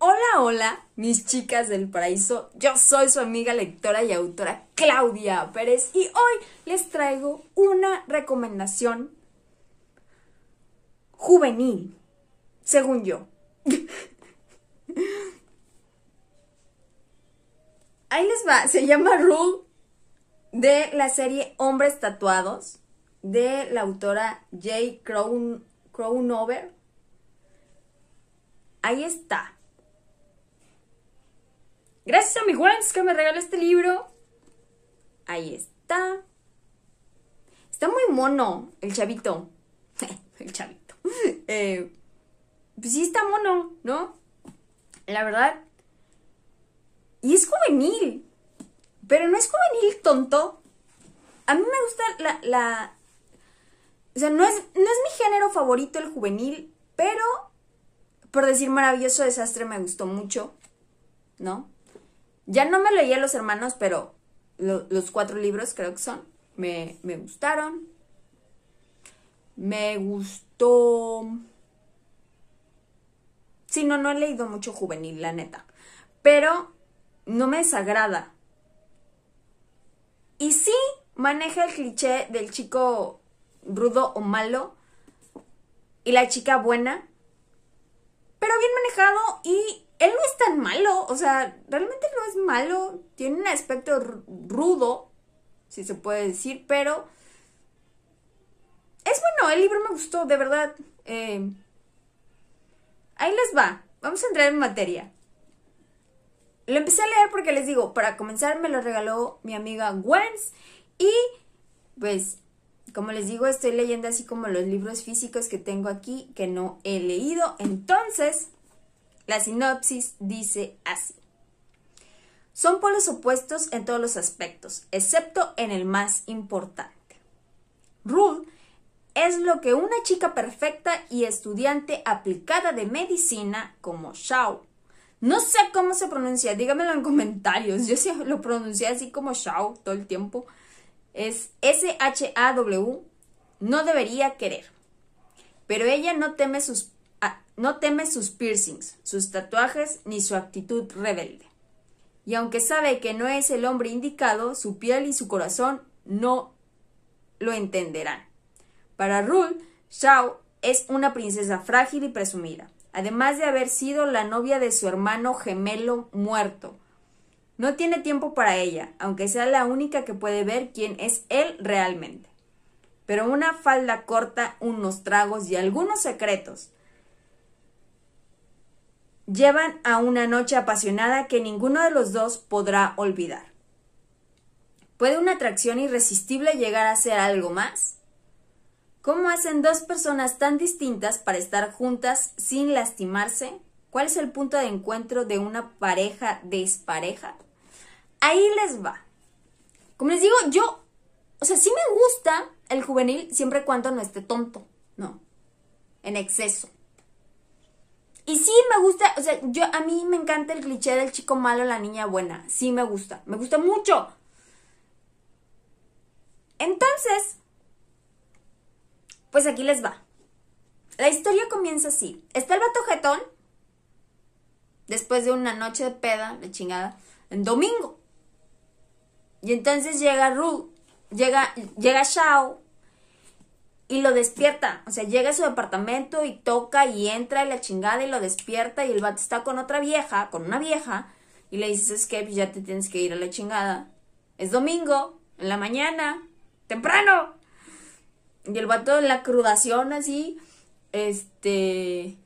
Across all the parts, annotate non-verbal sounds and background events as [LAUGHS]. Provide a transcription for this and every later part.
Hola, hola, mis chicas del paraíso. Yo soy su amiga lectora y autora Claudia Pérez y hoy les traigo una recomendación juvenil, según yo. [LAUGHS] Ahí les va, se llama Rule de la serie Hombres Tatuados de la autora Jay Crown, Crownover. Ahí está. Gracias a mi que me regaló este libro. Ahí está. Está muy mono el chavito. [LAUGHS] el chavito. [LAUGHS] Eh, pues sí está mono, ¿no? La verdad. Y es juvenil. Pero no es juvenil tonto. A mí me gusta la... la... O sea, no no es mi género favorito el juvenil, pero por decir maravilloso desastre me gustó mucho, ¿no? Ya no me leí a Los Hermanos, pero los cuatro libros creo que son. Me, me gustaron. Me gustó... Sí, no, no he leído mucho juvenil, la neta. Pero no me desagrada. Y sí maneja el cliché del chico rudo o malo y la chica buena, pero bien manejado y él no es tan malo, o sea, realmente no es malo, tiene un aspecto rudo, si se puede decir, pero es bueno, el libro me gustó, de verdad. Eh, ahí les va, vamos a entrar en materia. Lo empecé a leer porque les digo, para comenzar me lo regaló mi amiga Wens y pues como les digo, estoy leyendo así como los libros físicos que tengo aquí que no he leído. Entonces, la sinopsis dice así. Son polos opuestos en todos los aspectos, excepto en el más importante. Ruth es lo que una chica perfecta y estudiante aplicada de medicina como Shao. No sé cómo se pronuncia, dígamelo en comentarios. Yo lo pronuncié así como Shao todo el tiempo. Es S-H-A-W. No debería querer. Pero ella no teme sus no teme sus piercings, sus tatuajes ni su actitud rebelde. Y aunque sabe que no es el hombre indicado, su piel y su corazón no lo entenderán. Para Rul, Shao es una princesa frágil y presumida, además de haber sido la novia de su hermano gemelo muerto. No tiene tiempo para ella, aunque sea la única que puede ver quién es él realmente. Pero una falda corta, unos tragos y algunos secretos llevan a una noche apasionada que ninguno de los dos podrá olvidar. ¿Puede una atracción irresistible llegar a ser algo más? ¿Cómo hacen dos personas tan distintas para estar juntas sin lastimarse? ¿Cuál es el punto de encuentro de una pareja despareja? Ahí les va. Como les digo, yo, o sea, sí me gusta el juvenil siempre y cuando no esté tonto, no, en exceso. Y sí me gusta, o sea, yo a mí me encanta el cliché del chico malo, la niña buena. Sí me gusta, me gusta mucho. Entonces, pues aquí les va. La historia comienza así. Está el vato después de una noche de peda, de chingada, en domingo. Y entonces llega Ru, llega, llega Shao y lo despierta. O sea, llega a su departamento y toca y entra y la chingada y lo despierta y el vato está con otra vieja, con una vieja, y le dices, es que pues, ya te tienes que ir a la chingada. Es domingo, en la mañana, temprano. Y el vato en la crudación así, este...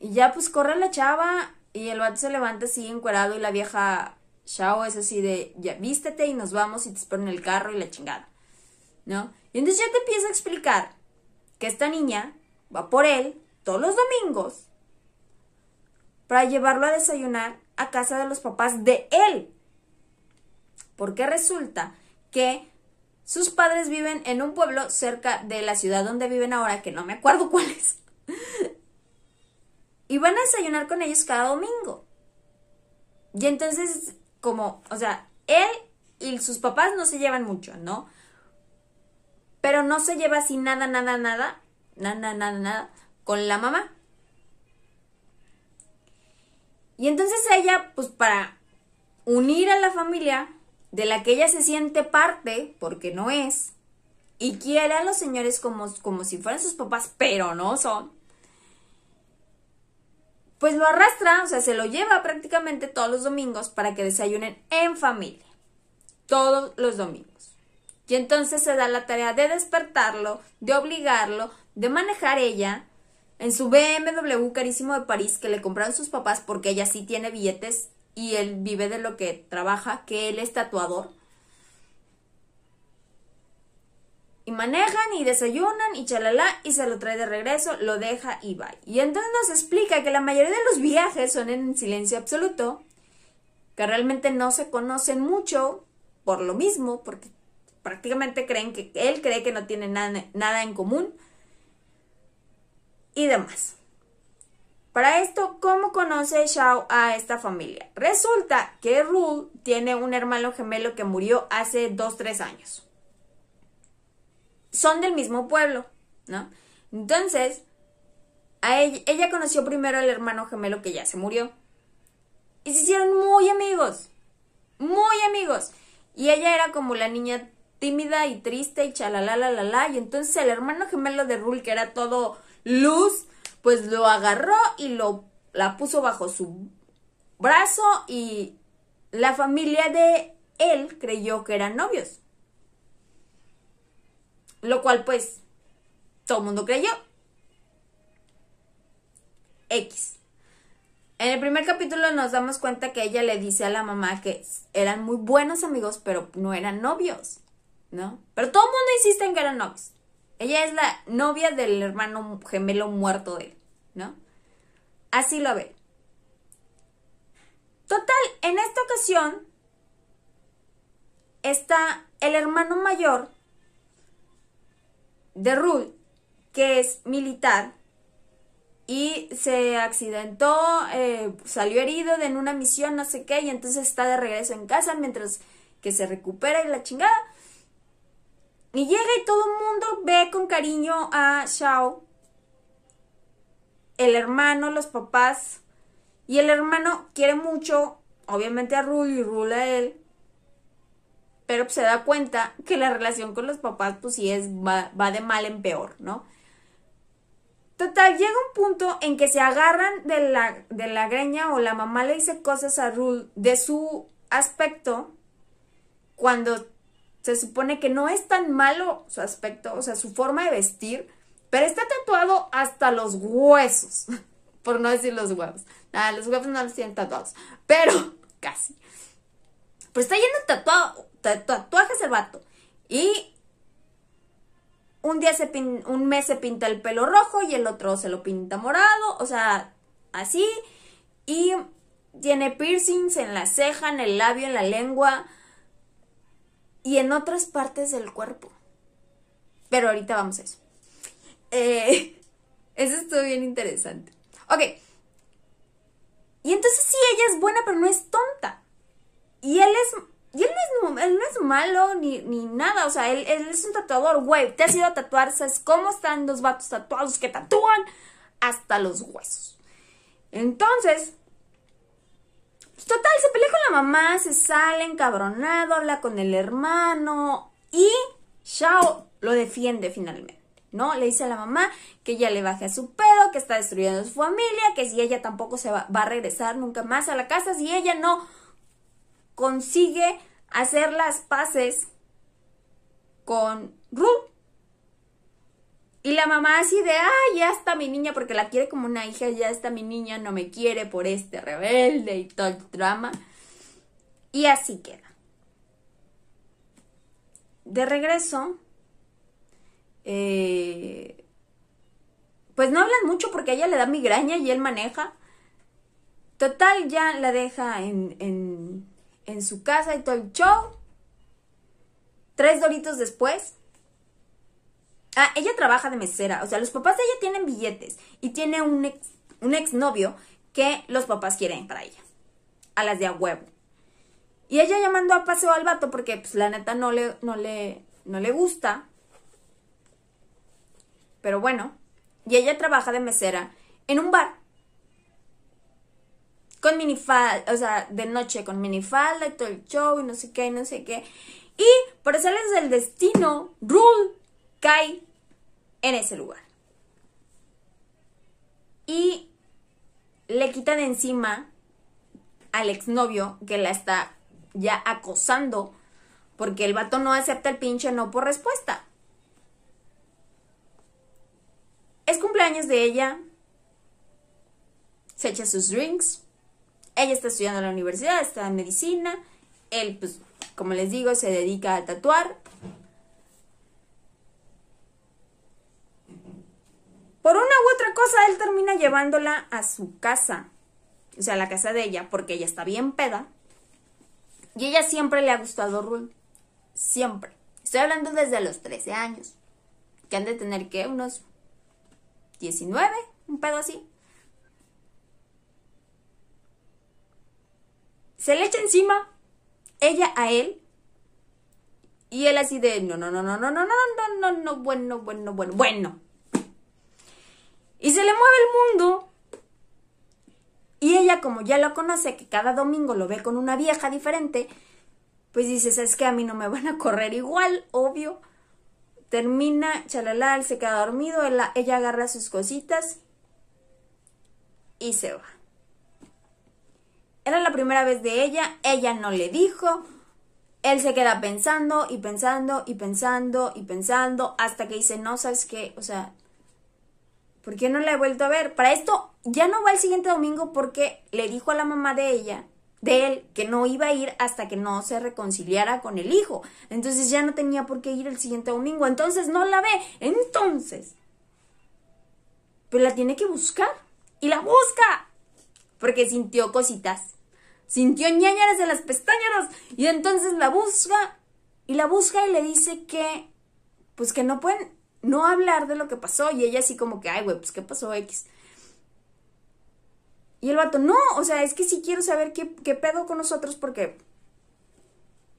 Y ya pues corre la chava y el vato se levanta así encuerado y la vieja chao es así de, ya vístete y nos vamos y te espero en el carro y la chingada. ¿No? Y entonces ya te empieza a explicar que esta niña va por él todos los domingos para llevarlo a desayunar a casa de los papás de él. Porque resulta que sus padres viven en un pueblo cerca de la ciudad donde viven ahora, que no me acuerdo [LAUGHS] cuál es. y van a desayunar con ellos cada domingo. Y entonces, como, o sea, él y sus papás no se llevan mucho, ¿no? pero no se lleva así nada, nada, nada, nada, nada, nada, con la mamá. Y entonces ella, pues para unir a la familia, de la que ella se siente parte, porque no es, y quiere a los señores como, como si fueran sus papás, pero no son, pues lo arrastra, o sea, se lo lleva prácticamente todos los domingos para que desayunen en familia, todos los domingos y entonces se da la tarea de despertarlo, de obligarlo, de manejar ella en su BMW carísimo de París que le compraron sus papás porque ella sí tiene billetes y él vive de lo que trabaja, que él es tatuador. Y manejan y desayunan y chalala y se lo trae de regreso, lo deja y va. Y entonces nos explica que la mayoría de los viajes son en silencio absoluto, que realmente no se conocen mucho por lo mismo, porque prácticamente creen que él cree que no tiene nada, nada en común y demás. Para esto, ¿cómo conoce Shao a esta familia? Resulta que Ru tiene un hermano gemelo que murió hace dos, tres años. Son del mismo pueblo, ¿no? Entonces, ella, conoció primero al hermano gemelo que ya se murió. Y se hicieron muy amigos, muy amigos. Y ella era como la niña tímida y triste y chalalalalala y entonces el hermano gemelo de Rul que era todo luz pues lo agarró y lo la puso bajo su brazo y la familia de él creyó que eran novios lo cual pues todo el mundo creyó X en el primer capítulo nos damos cuenta que ella le dice a la mamá que eran muy buenos amigos, pero no eran novios. ¿no? Pero todo el mundo insiste en que eran novios. Ella es la novia del hermano gemelo muerto de él, ¿no? Así lo ve. Total, en esta ocasión está el hermano mayor de Ruth que es militar, y se accidentó, eh, salió herido en una misión, no sé qué, y entonces está de regreso en casa mientras que se recupera y la chingada. Y llega y todo el mundo ve con cariño a Shao, el hermano, los papás, y el hermano quiere mucho, obviamente a Rul y Rul a él, pero se da cuenta que la relación con los papás pues sí es, va, de mal en peor, ¿no? Total, llega un punto en que se agarran de la, de la greña o la mamá le dice cosas a Rul de su aspecto cuando se supone que no es tan malo su aspecto, o sea, su forma de vestir, pero está tatuado hasta los huesos, [LAUGHS] por no decir los huevos. Nada, ah, los huevos no los tienen tatuados, pero [LAUGHS] casi. Pero pues está lleno de tatuajes el vato. Y un día se un mes se pinta el pelo rojo y el otro se lo pinta morado, o sea, así. Y tiene piercings en la ceja, en el labio, en la lengua y en otras partes del cuerpo. Pero ahorita vamos a eso. Eh, [LAUGHS] eso estuvo bien interesante. Ok. Y entonces sí, ella es buena, pero no es tonta. Y él es y él no es, malo ni, nada, o sea, él, es un tatuador, güey, te has ido a tatuar, ¿sabes cómo están los vatos tatuados que tatúan hasta los huesos? Entonces, Total, se pelea con la mamá, se sale encabronado, habla con el hermano y Shao lo defiende finalmente. ¿No? Le dice a la mamá que ella le baje a su pedo, que está destruyendo su familia, que si ella tampoco se va, va a regresar nunca más a la casa, si ella no consigue hacer las paces con Ru, y la mamá así de, ah, ya está mi niña, porque la quiere como una hija, ya está mi niña, no me quiere por este rebelde y todo el drama. Y así queda. De regreso, eh, pues no hablan mucho porque a ella le da migraña y él maneja. Total, ya la deja en, en su casa y todo el show. Tres doritos después, Ah, ella trabaja de mesera. O sea, los papás de ella tienen billetes y tiene un ex, un que los papás quieren para ella. A las de a huevo. Y ella llamando a paseo al vato porque pues la neta no le, no le, no le gusta. Pero bueno. Y ella trabaja de mesera en un bar. Con minifalda, o sea, de noche con minifalda y todo el show y no sé qué y no sé qué. Y por eso es el destino, Rule cae en ese lugar. Y le quita de encima al exnovio que la está ya acosando porque el vato no acepta el pinche no por respuesta. Es cumpleaños de ella. Se echa sus drinks. Ella está estudiando en la universidad, está en medicina. Él, pues, como les digo, se dedica a tatuar. Por una u otra cosa, él termina llevándola a su casa, o sea, a la casa de ella, porque ella está bien peda. Y ella siempre le ha gustado Rul, siempre. Estoy hablando desde los 13 años, que han de tener que unos 19, un pedo así. Se le echa encima ella a él y él así de no, no, no, no, no, no, no, no, no, bueno, bueno, bueno, bueno. Y se le mueve el mundo. Y ella, como ya lo conoce, que cada domingo lo ve con una vieja diferente, pues dices, es que a mí no me van a correr igual, obvio. Termina, chalala, él se queda dormido, ella agarra sus cositas y se va. Era la primera vez de ella, ella no le dijo, él se queda pensando y pensando y pensando y pensando hasta que dice, no, sabes qué, o sea, ¿Por qué no la he vuelto a ver? Para esto ya no va el siguiente domingo porque le dijo a la mamá de ella, de él, que no iba a ir hasta que no se reconciliara con el hijo. Entonces ya no tenía por qué ir el siguiente domingo. Entonces no la ve. Entonces, Pero pues la tiene que buscar. Y la busca. Porque sintió cositas. Sintió ñañaras en las pestañas. Y entonces la busca. Y la busca y le dice que, pues que no pueden no hablar de lo que pasó y ella así como que, ay, güey, pues qué pasó X. Y el vato, no, o sea, es que sí quiero saber qué, pedo con nosotros porque,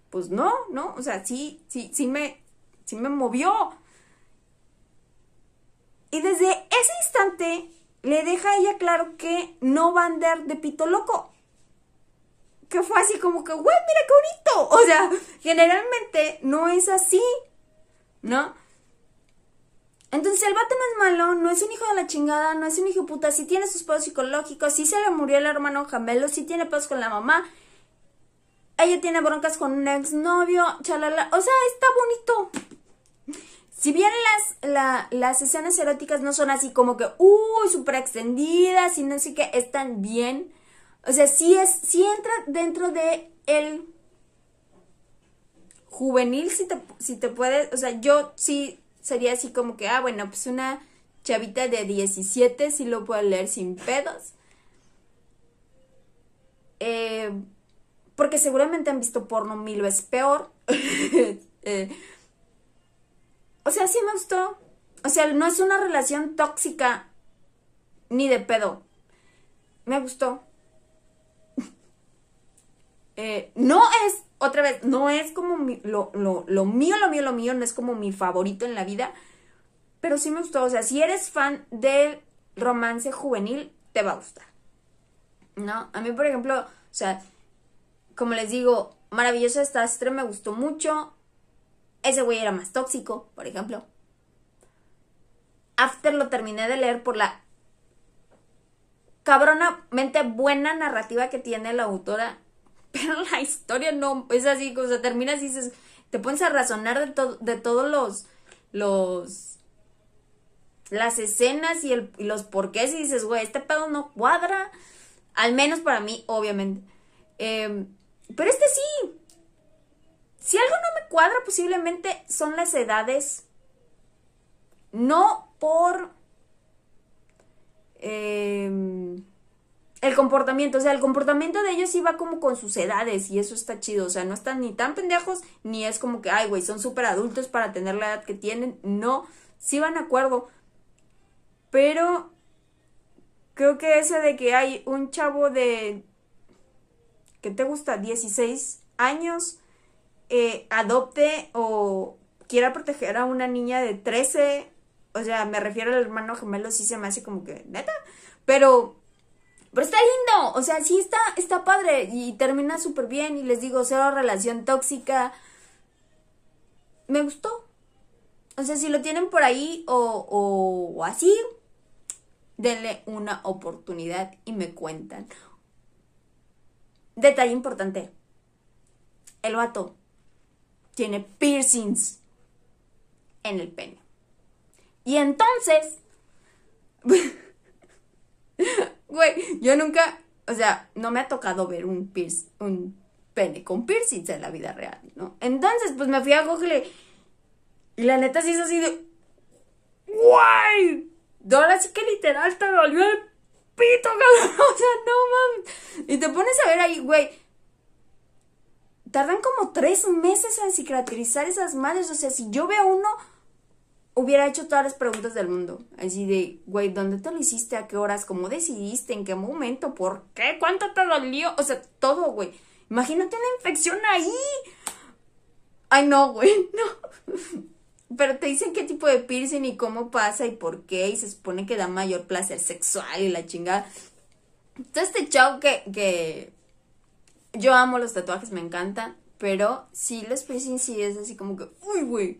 pues no, no, o sea, sí, sí, sí me, sí me movió. Y desde ese instante le deja a ella claro que no va a andar de pito loco. Que fue así como que, güey, mira qué bonito. O sea, generalmente no es así, ¿no? Entonces el vato no es malo, no es un hijo de la chingada, no es un hijo puta, sí tiene sus pedos psicológicos, sí se le murió el hermano Jamelo, si tiene pedos con la mamá, ella tiene broncas con un exnovio, chalala, o sea, está bonito. Si bien las, las escenas eróticas no son así como que, uy, súper extendidas sino no que están bien. O sea, sí, es, sí entra dentro de el juvenil, si te, si te puedes, o sea, yo sí sería así como que, ah, bueno, pues una chavita de 17 sí lo puedo leer sin pedos. Eh, porque seguramente han visto porno mil veces peor. [LAUGHS] Eh, o sea, sí me gustó. O sea, no es una relación tóxica ni de pedo. Me gustó. [LAUGHS] Eh, no es otra vez, no es como lo, mío, lo mío, lo mío, no es como mi favorito en la vida, pero sí me gustó. O sea, si eres fan del romance juvenil, te va a gustar. ¿No? A mí, por ejemplo, o sea, como les digo, maravillosa estastre me gustó mucho. Ese güey era más tóxico, por ejemplo. After lo terminé de leer por la cabronamente buena narrativa que tiene la autora pero la historia no es así, o sea, terminas y dices, te pones a razonar de, de todos los, los, las escenas y, el, los porqués y dices, güey, este pedo no cuadra, al menos para mí, obviamente. Em, pero este sí, si algo no me cuadra posiblemente son las edades, no por... Eh, el comportamiento, o sea, el comportamiento de ellos sí va como con sus edades y eso está chido, o sea, no están ni tan pendejos ni es como que, ay, güey, son súper adultos para tener la edad que tienen, no, sí van a acuerdo, pero creo que ese de que hay un chavo de, ¿qué te gusta? 16 años, eh, adopte o quiera proteger a una niña de 13, o sea, me refiero al hermano gemelo, sí se me hace como que, neta, pero pero está lindo, o sea, sí está, está padre y termina súper bien y les digo, cero relación tóxica. Me gustó. O sea, si lo tienen por ahí o, o así, denle una oportunidad y me cuentan. Detalle importante. El vato tiene piercings en el pene. Y entonces... [LAUGHS] [LAUGHS] Güey, yo nunca, o sea, no me ha tocado ver un un pene con piercings en la vida real, ¿no? Entonces, pues me fui a Google y la neta sí es así de, güey, ahora sí que literal te dolió el pito, cabrón, [LAUGHS] o sea, no mames. Y te pones a ver ahí, güey, tardan como tres meses en cicatrizar esas madres, o sea, si yo veo uno hubiera hecho todas las preguntas del mundo. Así de, güey, ¿dónde te lo hiciste? ¿A qué horas? ¿Cómo decidiste? ¿En qué momento? ¿Por qué? ¿Cuánto te dolió? O sea, todo, güey. Imagínate una infección ahí. Ay, no, güey, [LAUGHS] no. Pero te dicen qué tipo de piercing y cómo pasa y por qué. Y se supone que da mayor placer sexual y la chingada. entonces este chau que, que... Yo amo los tatuajes, me encanta. Pero sí, los piercing sí es así como que... Uy, güey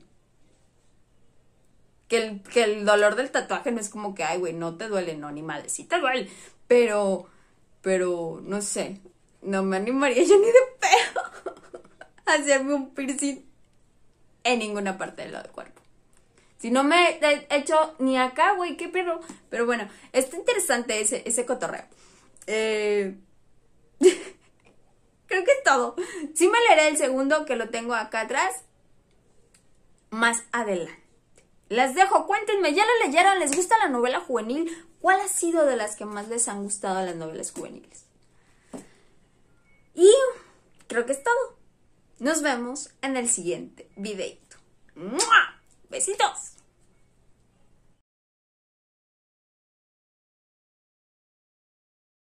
que el, dolor del tatuaje no es como que, ay, güey, no te duele, no, ni madre, sí te duele, pero, pero, no sé, no me animaría yo ni de pedo [LAUGHS] a hacerme un piercing en ninguna parte del lado del cuerpo. Si no me he hecho ni acá, güey, qué perro. Pero bueno, está interesante ese, cotorreo. Eh, [LAUGHS] creo que es todo. Sí me leeré el segundo que lo tengo acá atrás. Más adelante. Las dejo, cuéntenme, ¿ya la leyeron? ¿Les gusta la novela juvenil? ¿Cuál ha sido de las que más les han gustado las novelas juveniles? Y creo que es todo. Nos vemos en el siguiente videito. ¡Mua! Besitos.